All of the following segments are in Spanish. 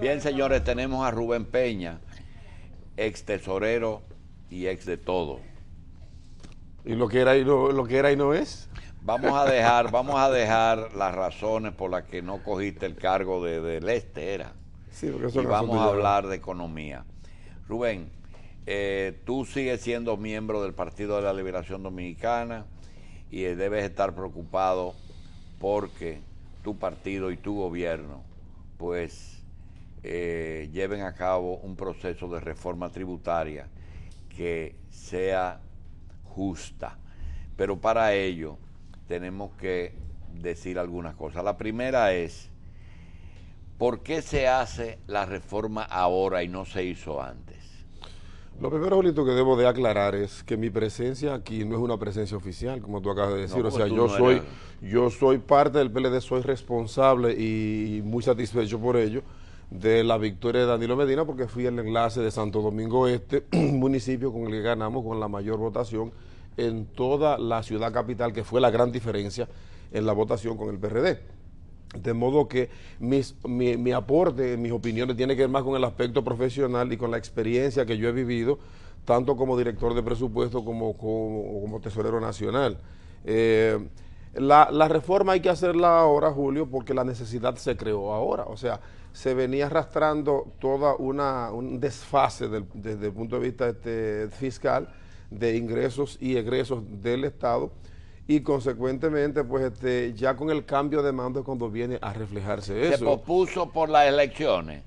Bien, señores, tenemos a Rubén Peña, ex tesorero y ex de todo. ¿Y lo que era y no, lo que era y no es? Vamos a dejar, vamos a dejar las razones por las que no cogiste el cargo de, del este, era. Sí, y vamos a hablar de economía. Rubén, eh, tú sigues siendo miembro del Partido de la Liberación Dominicana y eh, debes estar preocupado porque tu partido y tu gobierno, pues eh, lleven a cabo un proceso de reforma tributaria que sea justa. Pero para ello tenemos que decir algunas cosas. La primera es, ¿por qué se hace la reforma ahora y no se hizo antes? Lo primero, que debo de aclarar es que mi presencia aquí no es una presencia oficial, como tú acabas de decir. o pues sea, yo soy, yo soy parte del PLD, soy responsable y muy satisfecho por ello de la victoria de Danilo Medina porque fui el enlace de Santo Domingo Este, municipio con el que ganamos con la mayor votación en toda la ciudad capital, que fue la gran diferencia en la votación con el PRD. De modo que mi, aporte, mis opiniones, tiene que ver más con el aspecto profesional y con la experiencia que yo he vivido, tanto como director de presupuesto como, como, tesorero nacional. Eh, la, la reforma hay que hacerla ahora, Julio, porque la necesidad se creó ahora. O sea, se venía arrastrando toda una, un desfase desde el punto de vista este, fiscal de ingresos y egresos del Estado y consecuentemente pues este, ya con el cambio de mando cuando viene a reflejarse eso. Se propuso por las elecciones.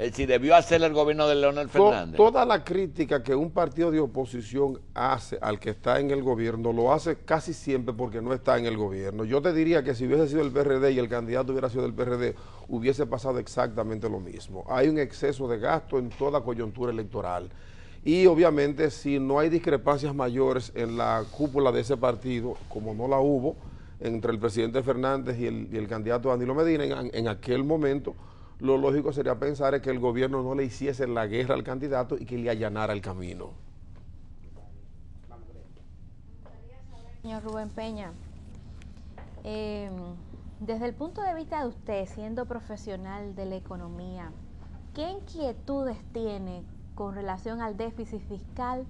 Eh, si debió hacer el gobierno de Leonel Fernández. toda la crítica que un partido de oposición hace al que está en el gobierno lo hace casi siempre porque no está en el gobierno. Yo te diría que si hubiese sido el PRD y el candidato hubiera sido del PRD, hubiese pasado exactamente lo mismo. Hay un exceso de gasto en toda coyuntura electoral. Y obviamente si no hay discrepancias mayores en la cúpula de ese partido, como no la hubo, entre el presidente Fernández y el, candidato Danilo Medina en aquel momento, lo lógico sería pensar es que el gobierno no le hiciese la guerra al candidato y que le allanara el camino. Señor Rubén Peña, em, desde el punto de vista de usted, siendo profesional de la economía, ¿qué inquietudes tiene con relación al déficit fiscal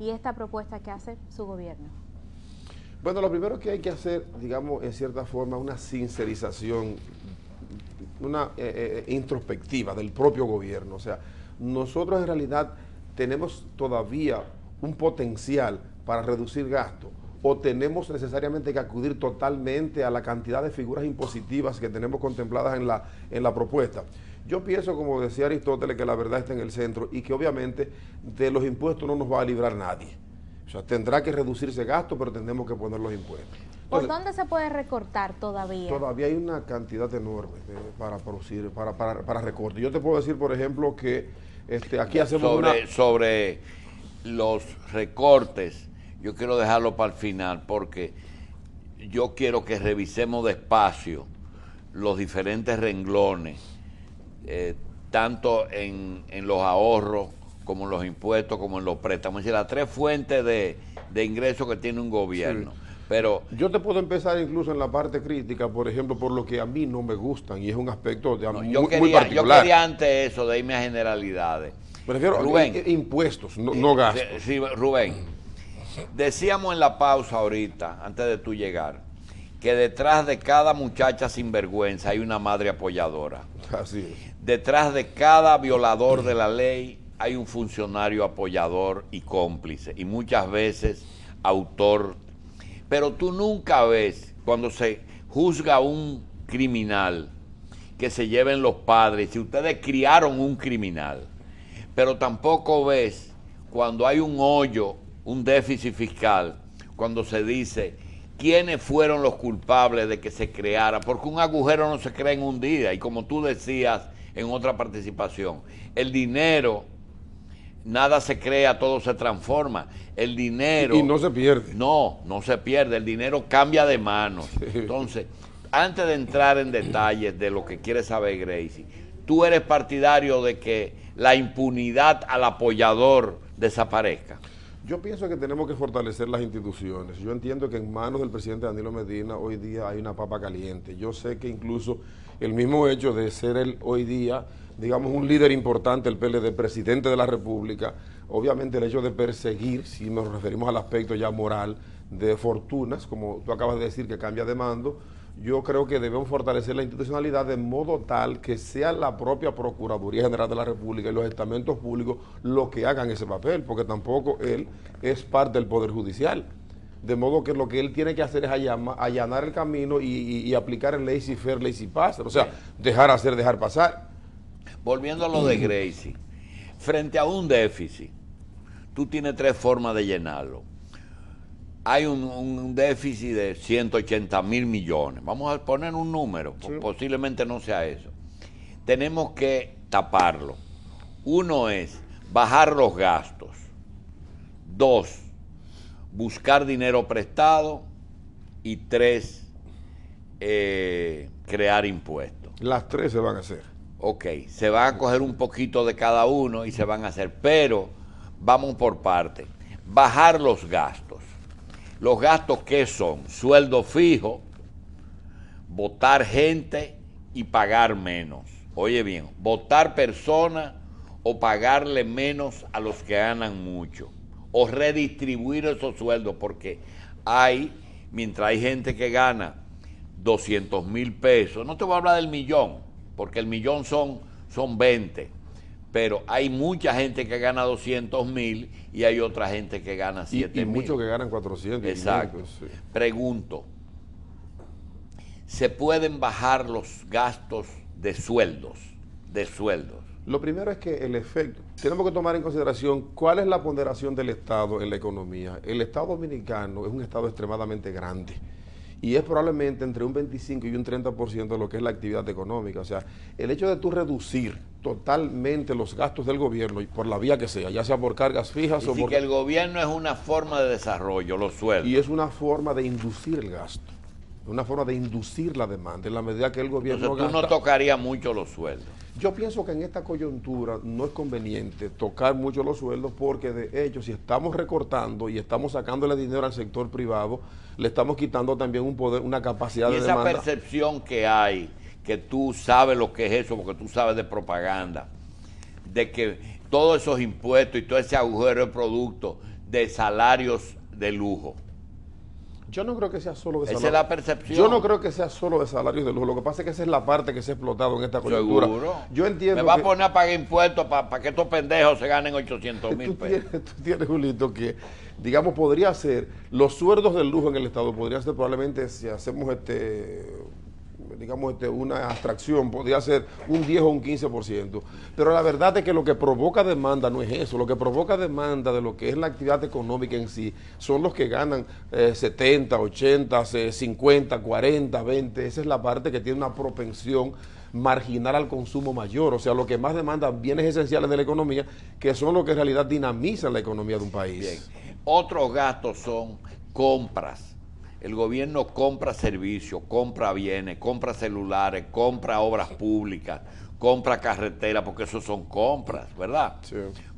y esta propuesta que hace su gobierno? Bueno, lo primero que hay que hacer, digamos, en cierta forma, una sincerización una eh, eh, introspectiva del propio gobierno. O sea, nosotros en realidad tenemos todavía un potencial para reducir gasto, o tenemos necesariamente que acudir totalmente a la cantidad de figuras impositivas que tenemos contempladas en la, en la propuesta. Yo pienso, como decía Aristóteles, que la verdad está en el centro y que obviamente de los impuestos no nos va a librar nadie. O sea, tendrá que reducirse gasto, pero tendremos que poner los impuestos. ¿Por pues, dónde se puede recortar todavía? Todavía hay una cantidad enorme eh, para producir, para, para, Yo te puedo decir, por ejemplo, que este, aquí hacemos sobre, una... sobre los recortes, yo quiero dejarlo para el final porque yo quiero que revisemos despacio los diferentes renglones, eh, tanto en, en, los ahorros como en los impuestos, como en los préstamos. Es decir, las tres fuentes de, de ingresos que tiene un gobierno. Pero yo te puedo empezar incluso en la parte crítica, por ejemplo, por lo que a mí no me gustan y es un aspecto de, muy, particular. Yo quería antes eso de irme a generalidades. Prefiero Rubén, impuestos, no, eh, gastos. Rubén, decíamos en la pausa ahorita, antes de tú llegar, que detrás de cada muchacha sinvergüenza hay una madre apoyadora. Así es. Detrás de cada violador de la ley hay un funcionario apoyador y cómplice, y muchas veces autor pero tú nunca ves cuando se juzga a un criminal que se lleven los padres, si ustedes criaron un criminal, pero tampoco ves cuando hay un hoyo, un déficit fiscal, cuando se dice quiénes fueron los culpables de que se creara, porque un agujero no se crea en un día, y como tú decías en otra participación, el dinero nada se crea, todo se transforma. El dinero. Y no se pierde. No, no se pierde. El dinero cambia de manos. Entonces, antes de entrar en detalles de lo que quiere saber Gracie, tú eres partidario de que la impunidad al apoyador desaparezca. Yo pienso que tenemos que fortalecer las instituciones. Yo entiendo que en manos del presidente Danilo Medina hoy día hay una papa caliente. Yo sé que incluso el mismo hecho de ser el, hoy día, digamos, un líder importante, el PLD, presidente de la República, obviamente el hecho de perseguir, si nos referimos al aspecto ya moral, de fortunas, como tú acabas de decir, que cambia de mando, yo creo que debemos fortalecer la institucionalidad de modo tal que sea la propia Procuraduría General de la República y los estamentos públicos los que hagan ese papel, porque tampoco él es parte del Poder Judicial. De modo que lo que él tiene que hacer es allanar el camino y, aplicar el Lazy Fair, Lazy passer, o sea, dejar hacer, dejar pasar. Volviendo a lo de Gracie, frente a un déficit, tú tienes tres formas de llenarlo. Hay un, déficit de 180 mil millones. Vamos a poner un número, posiblemente no sea eso. Tenemos que taparlo. Uno es bajar los gastos. Dos, buscar dinero prestado y tres, eh, crear impuestos. Las tres se van a hacer. Ok, se van a coger un poquito de cada uno y se van a hacer, pero vamos por parte. Bajar los gastos. Los gastos qué son sueldo fijo, votar gente y pagar menos. Oye bien, votar personas o pagarle menos a los que ganan mucho o redistribuir esos sueldos, porque hay, mientras hay gente que gana 200 mil pesos, no te voy a hablar del millón, porque el millón son, son 20, pero hay mucha gente que gana 200 mil y hay otra gente que gana 7 mil. Y, muchos que ganan 400. Exacto. Pues, Pregunto, ¿se pueden bajar los gastos de sueldos? De sueldos lo primero es que el efecto, tenemos que tomar en consideración cuál es la ponderación del Estado en la economía. El Estado dominicano es un Estado extremadamente grande y es probablemente entre un 25 y un 30% de lo que es la actividad económica. O sea, el hecho de tú reducir totalmente los gastos del gobierno, y por la vía que sea, ya sea por cargas fijas o sí por... que el gobierno es una forma de desarrollo, los sueldos. Y es una forma de inducir el gasto una forma de inducir la demanda en la medida que el gobierno tú no tocaría mucho los sueldos. Yo pienso que en esta coyuntura no es conveniente tocar mucho los sueldos porque de hecho si estamos recortando y estamos sacándole dinero al sector privado, le estamos quitando también un poder, una capacidad de demanda. esa percepción que hay, que tú sabes lo que es eso porque tú sabes de propaganda, de que todos esos impuestos y todo ese agujero de producto de salarios de lujo yo no creo que sea solo de salario. Esa es la percepción. Yo no creo que sea solo de salarios de lujo. Lo que pasa es que esa es la parte que se ha explotado en esta coyuntura. Seguro. Yo entiendo. Me va a poner a pagar impuestos para que estos pendejos se ganen 800 mil pesos. Tienes, tú tienes, que, digamos, podría ser. Los sueldos del lujo en el Estado podría ser probablemente, si hacemos este digamos, este, una abstracción, podría ser un 10 o un 15%. Pero la verdad es que lo que provoca demanda no es eso, lo que provoca demanda de lo que es la actividad económica en sí son los que ganan 70, 80, 50, 40, 20. Esa es la parte que tiene una propensión marginal al consumo mayor, o sea, lo que más demanda bienes esenciales de la economía, que son lo que en realidad dinamizan la economía de un país. Otro gasto son compras el gobierno compra servicios, compra bienes, compra celulares, compra obras públicas, compra carreteras, porque eso son compras, ¿verdad?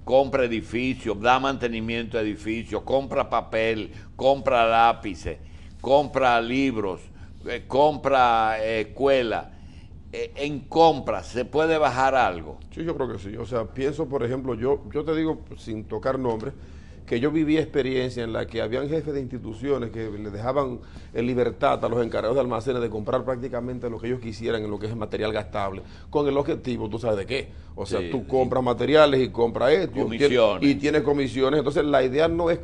Compra edificios, da mantenimiento a edificios, compra papel, compra lápices, compra libros, eh, compra eh, escuela. Eh, en compras, ¿se puede bajar algo? Sí, yo creo que sí. O sea, pienso, por ejemplo, yo, yo te digo, sin tocar nombres, que yo viví experiencia en la que habían jefes de instituciones que le dejaban en libertad a los encargados de almacenes de comprar prácticamente lo que ellos quisieran en lo que es material gastable, con el objetivo, tú sabes de qué. O sea, tú compras materiales y compras esto y tienes comisiones. Entonces, la idea no es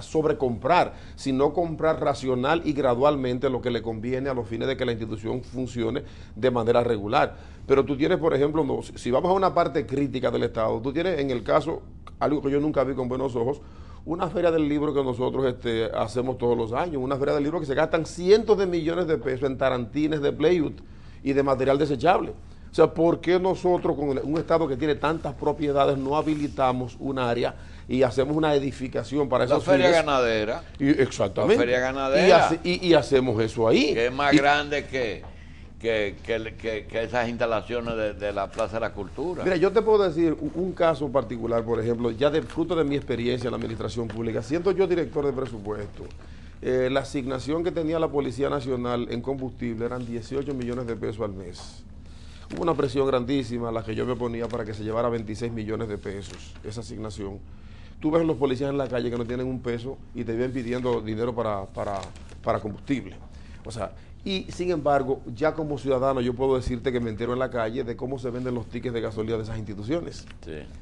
sobrecomprar, sino comprar racional y gradualmente lo que le conviene a los fines de que la institución funcione de manera regular pero tú tienes, por ejemplo, no, si vamos a una parte crítica del Estado, tú tienes en el caso, algo que yo nunca vi con buenos ojos, una feria del libro que nosotros este, hacemos todos los años, una feria del libro que se gastan cientos de millones de pesos en tarantines de playout y de material desechable. O sea, ¿por qué nosotros con un Estado que tiene tantas propiedades no habilitamos un área y hacemos una edificación para esa La feria ganadera. exactamente. La feria ganadera. Y, hacemos eso ahí. ¿Qué es más grande que que, que, que, esas instalaciones de, la Plaza de la Cultura. Mira, yo te puedo decir un, caso particular, por ejemplo, ya del fruto de mi experiencia en la administración pública, siendo yo director de presupuesto, eh, la asignación que tenía la Policía Nacional en combustible eran 18 millones de pesos al mes. Hubo una presión grandísima a la que yo me ponía para que se llevara 26 millones de pesos esa asignación. Tú ves a los policías en la calle que no tienen un peso y te vienen pidiendo dinero para, para combustible. O sea, y sin embargo, ya como ciudadano yo puedo decirte que me entero en la calle de cómo se venden los tickets de gasolina de esas instituciones,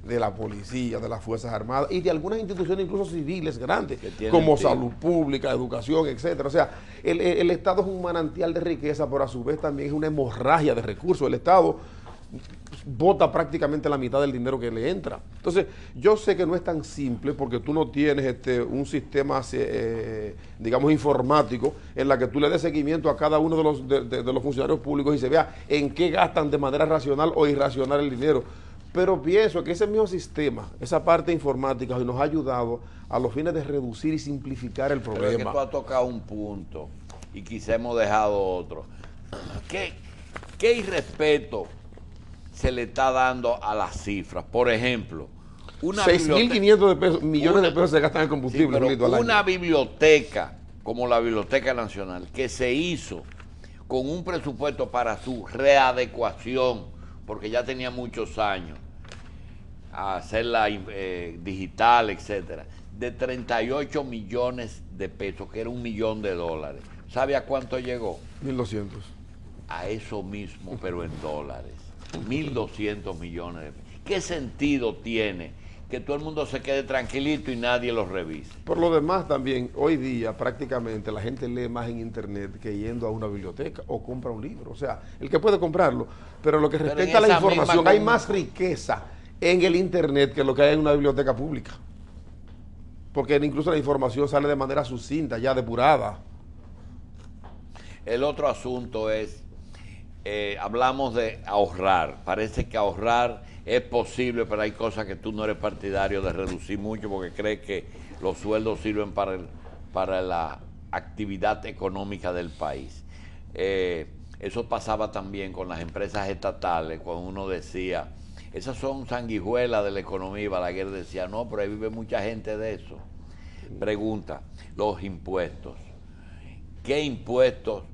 de la policía, de las Fuerzas Armadas y de algunas instituciones incluso civiles grandes, como salud pública, educación, etcétera. O sea, el, el, Estado es un manantial de riqueza, pero a su vez también es una hemorragia de recursos. El Estado bota prácticamente la mitad del dinero que le entra. Entonces, yo sé que no es tan simple porque tú no tienes este, un sistema, eh, digamos, informático en la que tú le des seguimiento a cada uno de los, funcionarios públicos y se vea en qué gastan de manera racional o irracional el dinero. Pero pienso que ese mismo sistema, esa parte informática, nos ha ayudado a los fines de reducir y simplificar el problema. es que tú has tocado un punto y quizá hemos dejado otro. ¿Qué, qué irrespeto se le está dando a las cifras. Por ejemplo, una 6.500 millones de pesos se gastan en combustible. una biblioteca como la Biblioteca Nacional, que se hizo con un presupuesto para su readecuación, porque ya tenía muchos años, a hacerla eh, digital, etcétera, de 38 millones de pesos, que era un millón de dólares. ¿Sabe a cuánto llegó? 1.200. A eso mismo, pero en dólares. 1.200 millones de pesos. ¿Qué sentido tiene que todo el mundo se quede tranquilito y nadie los revise? Por lo demás también, hoy día prácticamente la gente lee más en internet que yendo a una biblioteca o compra un libro. O sea, el que puede comprarlo. Pero lo que respecta a la información, hay más riqueza en el internet que lo que hay en una biblioteca pública. Porque incluso la información sale de manera sucinta, ya depurada. El otro asunto es eh, hablamos de ahorrar. Parece que ahorrar es posible, pero hay cosas que tú no eres partidario de reducir mucho porque crees que los sueldos sirven para, para la actividad económica del país. Eh, eso pasaba también con las empresas estatales, cuando uno decía, esas son sanguijuelas de la economía, Balaguer decía, no, pero ahí vive mucha gente de eso. Pregunta, los impuestos. ¿Qué impuestos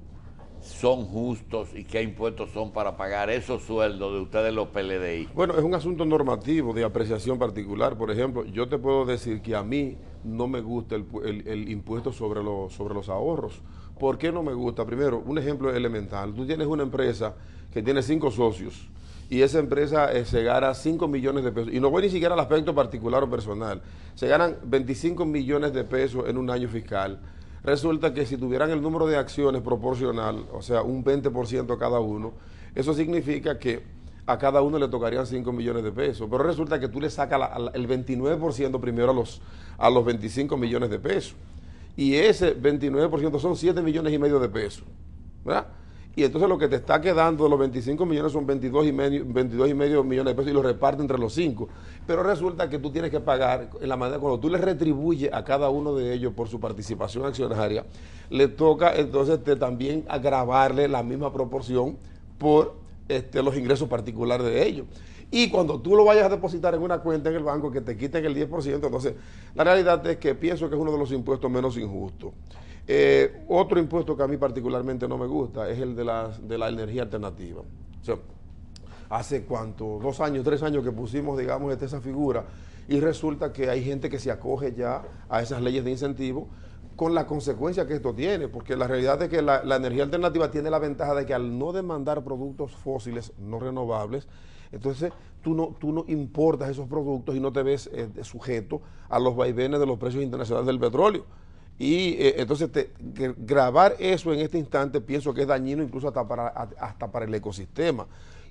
son justos y qué impuestos son para pagar esos sueldos de ustedes los PLDI? Bueno, es un asunto normativo de apreciación particular. Por ejemplo, yo te puedo decir que a mí no me gusta el, impuesto sobre, los ahorros. ¿Por qué no me gusta? Primero, un ejemplo elemental. Tú tienes una empresa que tiene cinco socios y esa empresa eh, se gana 5 millones de pesos. Y no voy ni siquiera al aspecto particular o personal. Se ganan 25 millones de pesos en un año fiscal. Resulta que si tuvieran el número de acciones proporcional, o sea, un 20% cada uno, eso significa que a cada uno le tocarían 5 millones de pesos. Pero resulta que tú le sacas el 29% primero a los, a los 25 millones de pesos. Y ese 29% son 7 millones y medio de pesos. ¿Verdad? Y entonces lo que te está quedando de los 25 millones son 22 y medio, y medio millones de pesos y lo reparte entre los cinco. Pero resulta que tú tienes que pagar, en la manera, cuando tú le retribuyes a cada uno de ellos por su participación accionaria, le toca entonces también agravarle la misma proporción por este, los ingresos particulares de ellos. Y cuando tú lo vayas a depositar en una cuenta en el banco que te quiten el 10%, entonces la realidad es que pienso que es uno de los impuestos menos injustos. Eh, otro impuesto que a mí particularmente no me gusta es el de la, de la energía alternativa. O sea, hace cuánto, dos años, tres años que pusimos, digamos, esta, esa figura y resulta que hay gente que se acoge ya a esas leyes de incentivo con la consecuencia que esto tiene, porque la realidad es que la, energía alternativa tiene la ventaja de que al no demandar productos fósiles no renovables, entonces tú no, tú no importas esos productos y no te ves eh, sujeto a los vaivenes de los precios internacionales del petróleo. Y eh, entonces grabar eso en este instante pienso que es dañino incluso hasta para, hasta para el ecosistema.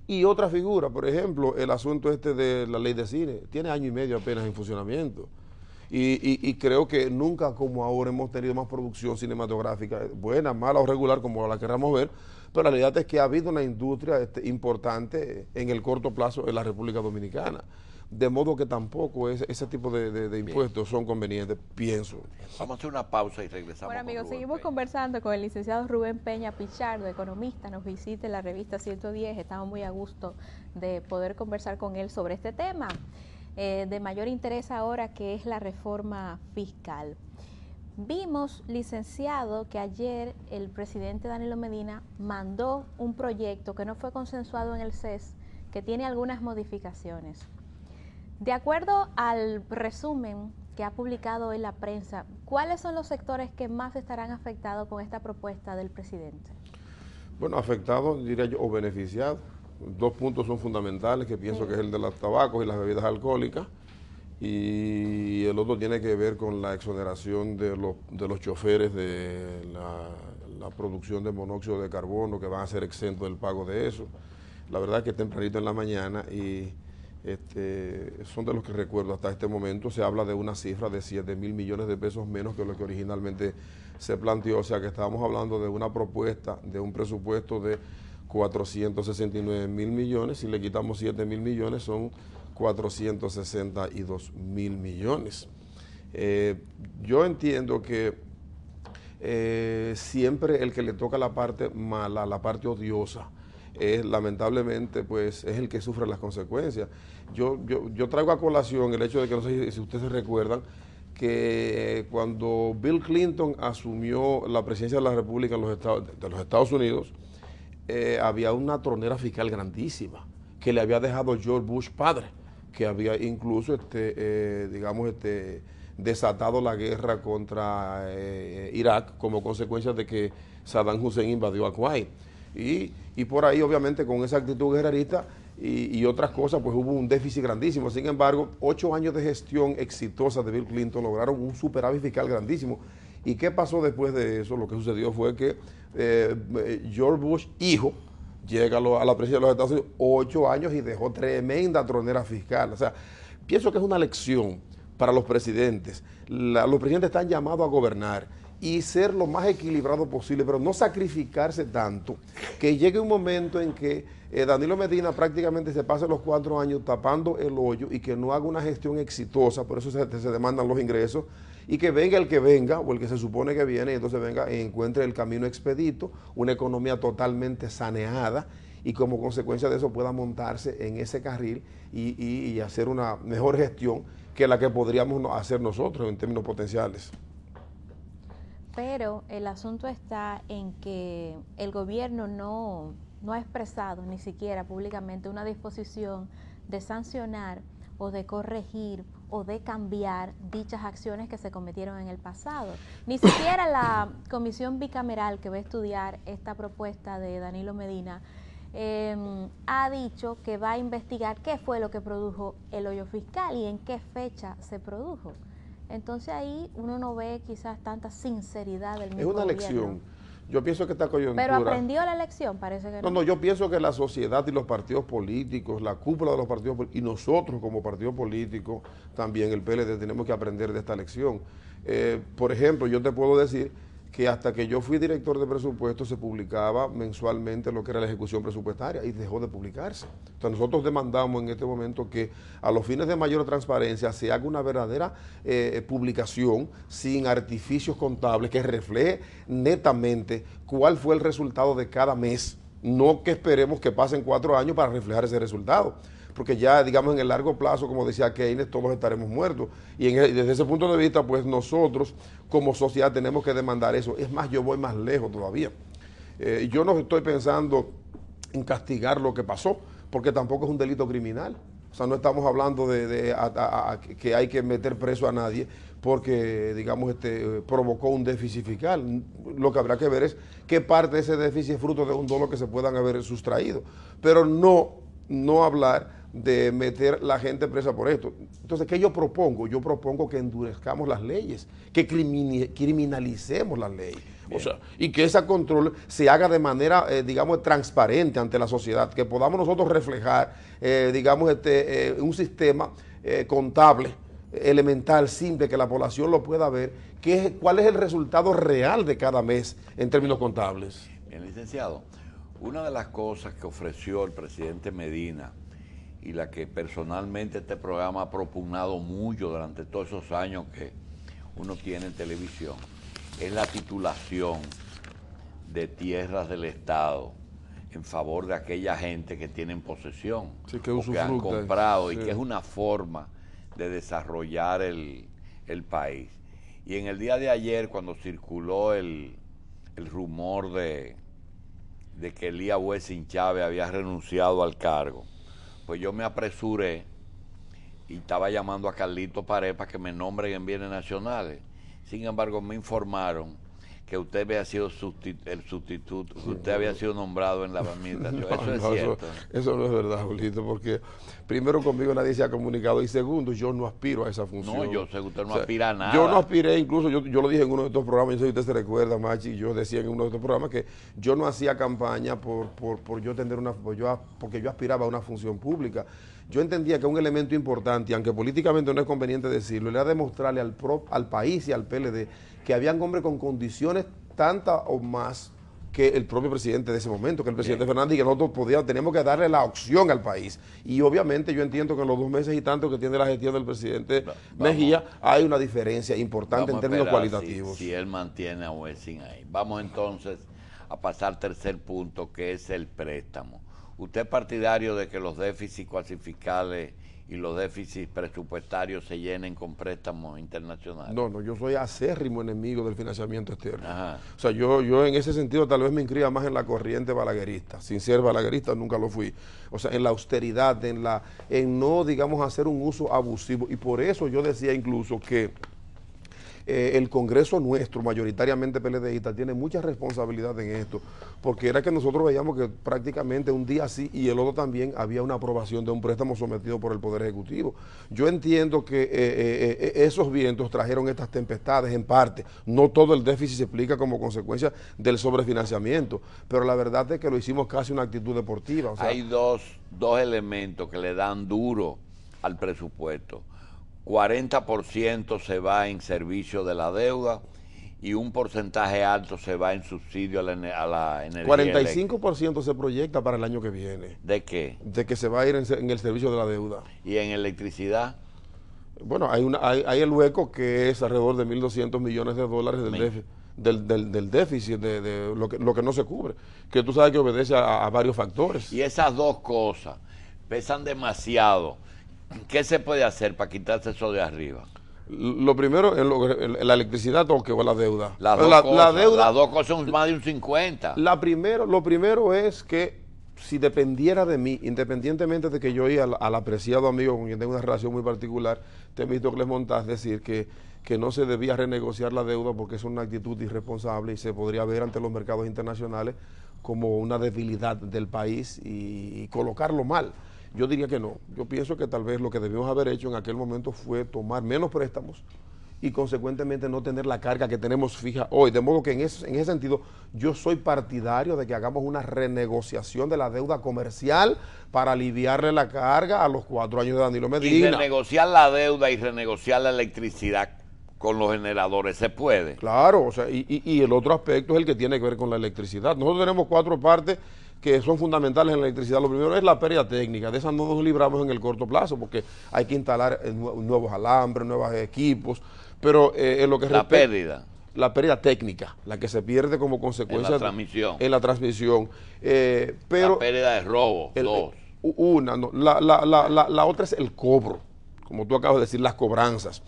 Y otra figura, por ejemplo, el asunto este de la ley de cine, tiene año y medio apenas en funcionamiento. Y, creo que nunca como ahora hemos tenido más producción cinematográfica, buena, mala o regular, como la queramos ver, pero la realidad es que ha habido una industria este, importante en el corto plazo en la República Dominicana. De modo que tampoco ese tipo de, impuestos son convenientes, pienso. Vamos a hacer una pausa y regresamos. Bueno, amigos, seguimos conversando con el licenciado Rubén Peña Pichardo, economista. Nos visita en la revista 110. Estamos muy a gusto de poder conversar con él sobre este tema. Eh, de mayor interés ahora que es la reforma fiscal. Vimos, licenciado, que ayer el presidente Danilo Medina mandó un proyecto que no fue consensuado en el CES, que tiene algunas modificaciones. De acuerdo al resumen que ha publicado en la prensa, ¿cuáles son los sectores que más estarán afectados con esta propuesta del presidente? Bueno, afectados, diría yo, o beneficiados. Dos puntos son fundamentales, que pienso que es el de los tabacos y las bebidas alcohólicas, y el otro tiene que ver con la exoneración de los, choferes de la, la producción de monóxido de carbono, que van a ser exentos del pago de eso. La verdad es que tempranito en la mañana y este, son de los que recuerdo hasta este momento. Se habla de una cifra de 7 mil millones de pesos menos que lo que originalmente se planteó. O sea que estábamos hablando de una propuesta, de un presupuesto de 469 mil millones. Si le quitamos 7 mil millones, son 462 mil millones. Eh, yo entiendo que eh, siempre el que le toca la parte mala, la parte odiosa, es, lamentablemente pues es el que sufre las consecuencias. Yo, yo, yo traigo a colación el hecho de que no sé si ustedes recuerdan que cuando Bill Clinton asumió la presidencia de la República los de los Estados Unidos, eh, había una tronera fiscal grandísima que le había dejado George Bush padre, que había incluso, este, eh, digamos, este, desatado la guerra contra eh, Irak como consecuencia de que Saddam Hussein invadió a Kuwait y, por ahí obviamente con esa actitud guerrerista y, otras cosas, pues hubo un déficit grandísimo. Sin embargo, ocho años de gestión exitosa de Bill Clinton lograron un superávit fiscal grandísimo. ¿Y qué pasó después de eso? Lo que sucedió fue que eh, eh, George Bush, hijo, llega a la presidencia de los Estados Unidos ocho años y dejó tremenda tronera fiscal. O sea, pienso que es una lección para los presidentes. los presidentes están llamados a gobernar y ser lo más equilibrado posible, pero no sacrificarse tanto, que llegue un momento en que eh, Danilo Medina prácticamente se pase los cuatro años tapando el hoyo y que no haga una gestión exitosa, por eso se, demandan los ingresos, y que venga el que venga o el que se supone que viene, y entonces venga y encuentre el camino expedito, una economía totalmente saneada y como consecuencia de eso pueda montarse en ese carril y hacer una mejor gestión que la que podríamos hacer nosotros en términos potenciales. Pero el asunto está en que el gobierno no, no ha expresado ni siquiera públicamente una disposición de sancionar o de corregir o de cambiar dichas acciones que se cometieron en el pasado. Ni siquiera la comisión bicameral que va a estudiar esta propuesta de Danilo Medina em, ha dicho que va a investigar qué fue lo que produjo el hoyo fiscal y en qué fecha se produjo. Entonces ahí uno no ve quizás tanta sinceridad del mismo Es una lección. Yo pienso que está coyuntura... Pero aprendió la lección, parece que no. No, no, yo pienso que la sociedad y los partidos políticos, la cúpula de los partidos políticos, y nosotros como partido político, también el PLD, tenemos que aprender de esta lección. Eh, por ejemplo, yo te puedo decir que hasta que yo fui director de presupuesto se publicaba mensualmente lo que era la ejecución presupuestaria y dejó de publicarse. Entonces nosotros demandamos en este momento que a los fines de mayor transparencia se haga una verdadera eh, publicación sin artificios contables que refleje netamente cuál fue el resultado de cada mes. No que esperemos que pasen cuatro años para reflejar ese resultado porque ya, digamos, en el largo plazo, como decía Keynes, todos estaremos muertos. Y, desde ese punto de vista, pues nosotros como sociedad tenemos que demandar eso. Es más, yo voy más lejos todavía. Eh, yo no estoy pensando en castigar lo que pasó, porque tampoco es un delito criminal. O sea, no estamos hablando de, que hay que meter preso a nadie porque, digamos, este, provocó un déficit fiscal. Lo que habrá que ver es qué parte de ese déficit es fruto de un dolor que se puedan haber sustraído. Pero no, no hablar de meter la gente presa por esto. Entonces, ¿qué yo propongo? Yo propongo que endurezcamos las leyes, que criminalicemos las leyes. O sea, y que ese control se haga de manera, eh, digamos, transparente ante la sociedad, que podamos nosotros reflejar, eh, digamos, este, eh, un sistema contable, elemental, simple, que la población lo pueda ver, que es, cuál es el resultado real de cada mes en términos contables. Bien, licenciado, una de las cosas que ofreció el presidente Medina, y la que personalmente este programa ha propugnado mucho durante todos esos años que uno tiene en televisión, es la titulación de tierras del Estado en favor de aquella gente que tienen posesión que, o han comprado y que es una forma de desarrollar el, país. Y en el día de ayer, cuando circuló el, rumor de, de que Elías sin Chávez había renunciado al cargo, pues yo me apresuré y estaba llamando a Carlito Parepa para que me nombren en bienes nacionales. Sin embargo, me informaron que usted había sido el sustituto, que usted había sido nombrado en la familia eso es cierto. Eso, es verdad, Julito, porque primero conmigo nadie se ha comunicado y segundo, yo no aspiro a esa función. No, yo sé que usted no aspira a nada. Yo no aspiré, incluso yo, lo dije en uno de estos programas, yo sé si usted se recuerda, Machi, yo decía en uno de estos programas que yo no hacía campaña por, por, por yo tener una, porque yo aspiraba a una función pública. Yo entendía que un elemento importante, aunque políticamente no es conveniente decirlo, era demostrarle al, al país y al PLD que habían hombres con condiciones tantas o más que el propio presidente de ese momento, que el presidente Fernández, y que nosotros podíamos, tenemos que darle la opción al país. Y obviamente yo entiendo que en los dos meses y tanto que tiene la gestión del presidente Mejía, hay una diferencia importante en términos cualitativos. Si, él mantiene a Wessing ahí. Vamos entonces a pasar al tercer punto, que es el préstamo. ¿Usted es partidario de que los déficits cuasi y los déficits presupuestarios se llenen con préstamos internacionales. No, no, yo soy acérrimo enemigo del financiamiento externo. O sea, yo, yo en ese sentido tal vez me inscriba más en la corriente balaguerista. Sin ser balaguerista nunca lo fui. O sea, en la austeridad, en, la, en no, digamos, hacer un uso abusivo. Y por eso yo decía incluso que eh, el Congreso nuestro, mayoritariamente PLDista, tiene mucha responsabilidad en esto, porque era que nosotros veíamos que prácticamente un día sí y el otro también había una aprobación de un préstamo sometido por el Poder Ejecutivo. Yo entiendo que eh, eh, esos vientos trajeron estas tempestades en parte. No todo el déficit se explica como consecuencia del sobrefinanciamiento, pero la verdad es que lo hicimos casi una actitud deportiva. Hay dos, dos elementos que le dan duro al presupuesto 40% se va en servicio de la deuda y un porcentaje alto se va en subsidio a la, a la energía. 45% se proyecta para el año que viene. ¿De qué? De que se va a ir en, el servicio de la deuda. ¿Y en electricidad? Bueno, hay, una, hay, el hueco que es alrededor de 1.200 millones de dólares del déficit. Del, déficit, de, lo, que, lo que no se cubre, que tú sabes que obedece a varios factores. Y esas dos cosas pesan demasiado ¿Qué se puede hacer para quitarse eso de arriba? Lo primero la electricidad o o la deuda. Las pues dos, la, deuda, las dos cosas son más de un 50. La primero, lo primero es que si dependiera de mí, independientemente de que yo y al, apreciado amigo con quien tengo una relación muy particular, les he decir que, que no se debía renegociar la deuda porque es una actitud irresponsable y se podría ver ante los mercados internacionales como una debilidad del país y colocarlo mal. Yo diría que no. Yo pienso que tal vez lo que debimos haber hecho en aquel momento fue tomar menos préstamos y consecuentemente no tener la carga que tenemos fija hoy. De modo que en ese, en ese sentido yo soy partidario de que hagamos una renegociación de la deuda comercial para aliviarle la carga a los cuatro años de Danilo Medina. Y renegociar la deuda y renegociar la electricidad con los generadores se puede. Claro, o sea, y, y el otro aspecto es el que tiene que ver con la electricidad. Nosotros tenemos cuatro partes que son fundamentales en la electricidad. Lo primero es la pérdida técnica, de esas no nos libramos en el corto plazo porque hay que instalar eh, nuevos alambres, nuevos equipos, pero eh, en lo que... La pérdida la pérdida técnica, la que se pierde como consecuencia en la transmisión. En la transmisión. Eh, pero la pérdida de robo, dos. Una, la, otra es el cobro, como tú acabas de decir, las cobranzas.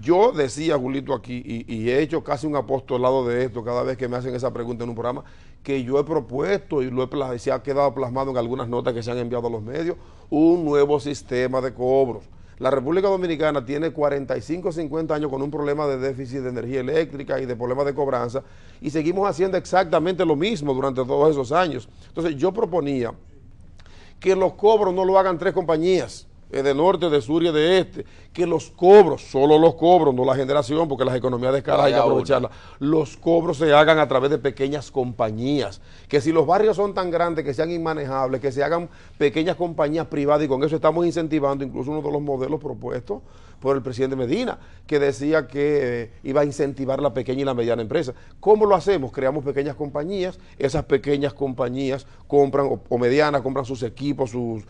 Yo decía, Julito, aquí, y, y he hecho casi un apostolado de esto cada vez que me hacen esa pregunta en un programa, que yo he propuesto y lo se ha quedado plasmado en algunas notas que se han enviado a los medios, un nuevo sistema de cobros. La República Dominicana tiene 45 o 50 años con un problema de déficit de energía eléctrica y de problemas de cobranza y seguimos haciendo exactamente lo mismo durante todos esos años. Entonces yo proponía que los cobros no lo hagan tres compañías, de norte, de sur y de este, que los cobros, solo los cobros, no la generación, porque las economías de escala hay que aprovecharlas, los cobros se hagan a través de pequeñas compañías, que si los barrios son tan grandes, que sean inmanejables, que se hagan pequeñas compañías privadas y con eso estamos incentivando incluso uno de los modelos propuestos por el presidente Medina, que decía que eh, iba a incentivar la pequeña y la mediana empresa. ¿Cómo lo hacemos? Creamos pequeñas compañías, esas pequeñas compañías compran, o, medianas, compran sus equipos, sus,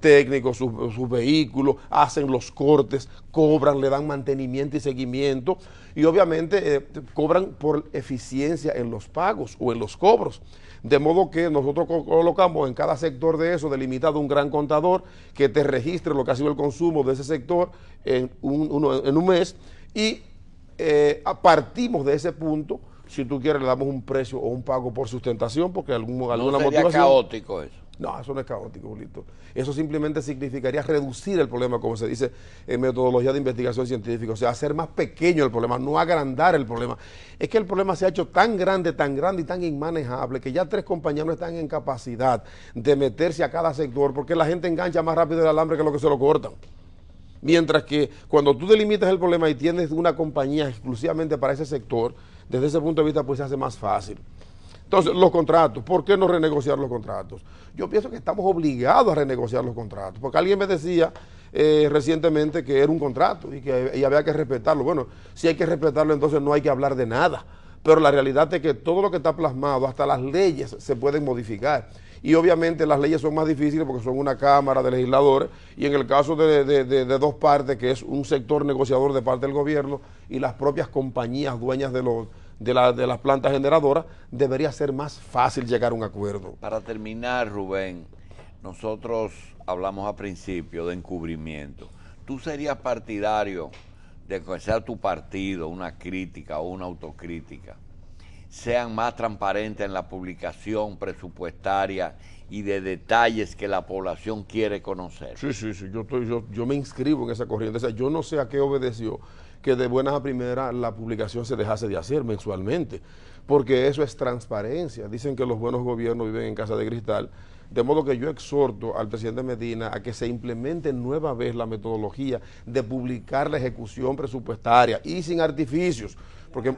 técnicos, sus, sus vehículos, hacen los cortes, cobran, le dan mantenimiento y seguimiento y obviamente eh, cobran por eficiencia en los pagos o en los cobros. De modo que nosotros colocamos en cada sector de eso delimitado un gran contador que te registre lo que ha sido el consumo de ese sector en un, mes y eh, partimos de ese punto. Si tú quieres, le damos un precio o un pago por sustentación, porque algún, alguna motivación. caótico eso. No, eso no es caótico, Julito. Eso simplemente significaría reducir el problema, como se dice en metodología de investigación científica, o sea, hacer más pequeño el problema, no agrandar el problema. Es que el problema se ha hecho tan grande, tan grande y tan inmanejable que ya tres compañías no están en capacidad de meterse a cada sector porque la gente engancha más rápido el alambre que lo que se lo cortan. Mientras que cuando tú delimitas el problema y tienes una compañía exclusivamente para ese sector, desde ese punto de vista pues se hace más fácil. Entonces, los contratos, ¿por qué no renegociar los contratos? Yo pienso que estamos obligados a renegociar los contratos, porque alguien me decía eh, recientemente que era un contrato y que había que respetarlo. Bueno, si hay que respetarlo, entonces no hay que hablar de nada. Pero la realidad es que todo lo que está plasmado, hasta las leyes, se pueden modificar. Y obviamente las leyes son más difíciles porque son una Cámara de Legisladores y en el caso de dos partes, que es un sector negociador de parte del gobierno y las propias compañías dueñas de los de, la, de las plantas generadoras, debería ser más fácil llegar a un acuerdo. Para terminar, Rubén, nosotros hablamos a principio de encubrimiento. ¿Tú serías partidario de que sea tu partido una crítica o una autocrítica? sean más transparentes en la publicación presupuestaria y de detalles que la población quiere conocer. Sí, sí, sí, yo, estoy, yo, me inscribo en esa corriente. O sea, yo no sé a qué obedeció que de buenas a primeras la publicación se dejase de hacer mensualmente, porque eso es transparencia. Dicen que los buenos gobiernos viven en casa de cristal, de modo que yo exhorto al presidente Medina a que se implemente nueva vez la metodología de publicar la ejecución presupuestaria y sin artificios, porque...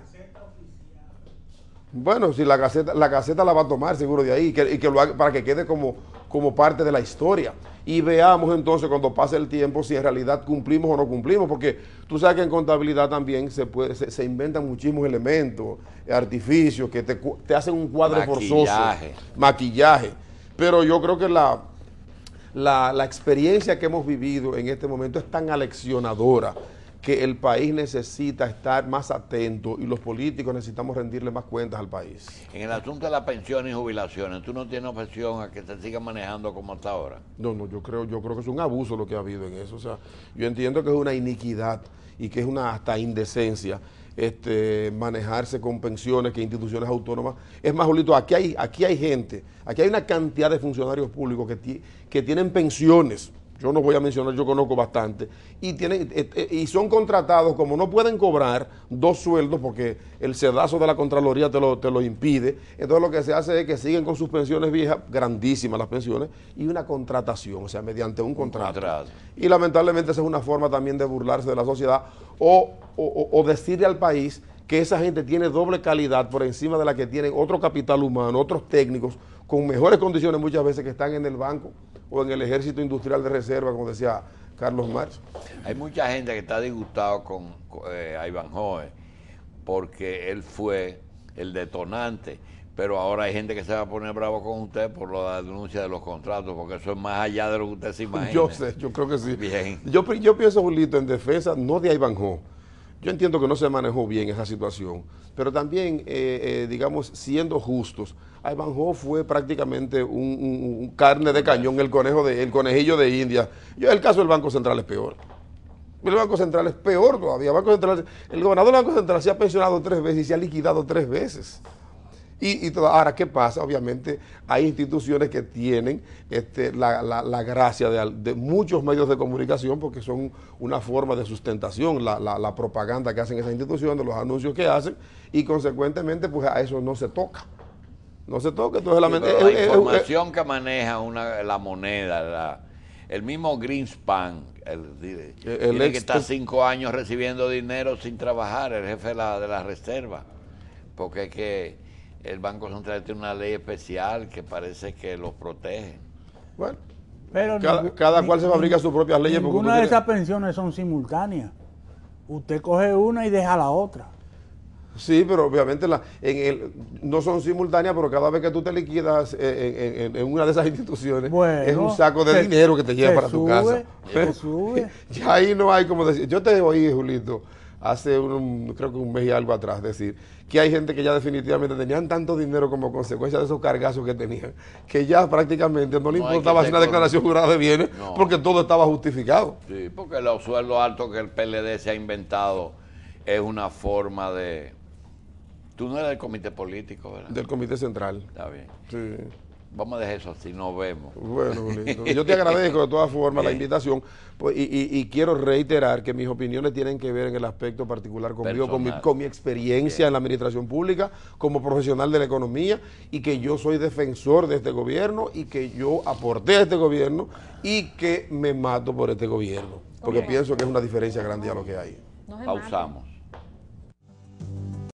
Bueno, si la caseta la caseta la va a tomar seguro de ahí, y que lo para que quede como, como parte de la historia. Y veamos entonces cuando pase el tiempo si en realidad cumplimos o no cumplimos, porque tú sabes que en contabilidad también se, se, inventan muchísimos elementos, artificios que te, hacen un cuadro forzoso, maquillaje. Pero yo creo que la, la, la experiencia que hemos vivido en este momento es tan aleccionadora que el país necesita estar más atento y los políticos necesitamos rendirle más cuentas al país. En el asunto de las pensiones y jubilaciones, ¿tú no tienes objeción a que se siga manejando como hasta ahora? No, no, yo creo, yo creo que es un abuso lo que ha habido en eso. O sea, yo entiendo que es una iniquidad y que es una hasta indecencia este, manejarse con pensiones que instituciones autónomas. Es más, Julito, aquí hay, aquí hay gente, aquí hay una cantidad de funcionarios públicos que, que tienen pensiones yo no voy a mencionar, yo conozco bastante, y, eh, eh, y son contratados, como no pueden cobrar dos sueldos porque el sedazo de la Contraloría te lo, te lo impide, entonces lo que se hace es que siguen con sus pensiones viejas, grandísimas las pensiones, y una contratación, o sea, mediante un contrato. Y lamentablemente esa es una forma también de burlarse de la sociedad o, o decirle al país que esa gente tiene doble calidad por encima de la que tienen otro capital humano, otros técnicos, con mejores condiciones muchas veces que están en el banco o en el ejército industrial de reserva, como decía Carlos Marx. Hay mucha gente que está disgustado con, eh, Iván eh, porque él fue el detonante, pero ahora hay gente que se va a poner bravo con usted por la denuncia de los contratos, porque eso es más allá de lo que usted se imagina. Yo sé, yo creo que sí. Yo, yo pienso, Julito, en defensa no de Joe. Yo entiendo que no se manejó bien esa situación, pero también, eh, eh, digamos, siendo justos, Ho fue prácticamente un, carne de cañón, el, conejo de, el conejillo de India. Yo, el caso del Banco Central es peor. El Banco Central es peor todavía. el gobernador del Banco Central se ha pensionado tres veces y se ha liquidado tres veces. Y, ahora, ¿qué pasa? Obviamente hay instituciones que tienen este, la, gracia de, muchos medios de comunicación porque son una forma de sustentación, la, propaganda que hacen esas instituciones, los anuncios que hacen, y consecuentemente pues a eso no se toca. No se toca, entonces la, información que maneja una, la moneda, el mismo Greenspan, el, que está cinco años recibiendo dinero sin trabajar, el jefe de la, de la reserva, porque es que el Banco Central tiene una ley especial que parece que los protege. Bueno, pero cada, cual se fabrica sus propias leyes. Ninguna de esas pensiones son simultáneas. Usted coge una y deja la otra. Sí, pero obviamente la, en el, no son simultáneas, pero cada vez que tú te liquidas eh, en, una de esas instituciones, es un saco de dinero que te llega para tu casa. ya ahí no hay como decir. Yo te oí, Julito, hace un, creo que un mes y algo atrás, decir, que hay gente que ya definitivamente tenían tanto dinero como consecuencia de esos cargazos que tenían, que ya prácticamente no, le importaba hacer una declaración jurada de bienes, porque todo estaba justificado. Sí, porque los sueldos altos que el PLD se ha inventado es una forma de... Tú no eres del comité político, ¿verdad? Del comité central. Está bien. Sí. Vamos a dejar eso así, nos vemos. Bueno, Yo te agradezco de todas formas la eh. invitación pues, y, quiero reiterar que mis opiniones tienen que ver en el aspecto particular conmigo, con mi, experiencia en la administración pública, como profesional de la economía y que yo soy defensor de este gobierno y que yo aporté a este gobierno y que me mato por este gobierno, porque pienso que es una diferencia grande a lo que hay. Pausamos.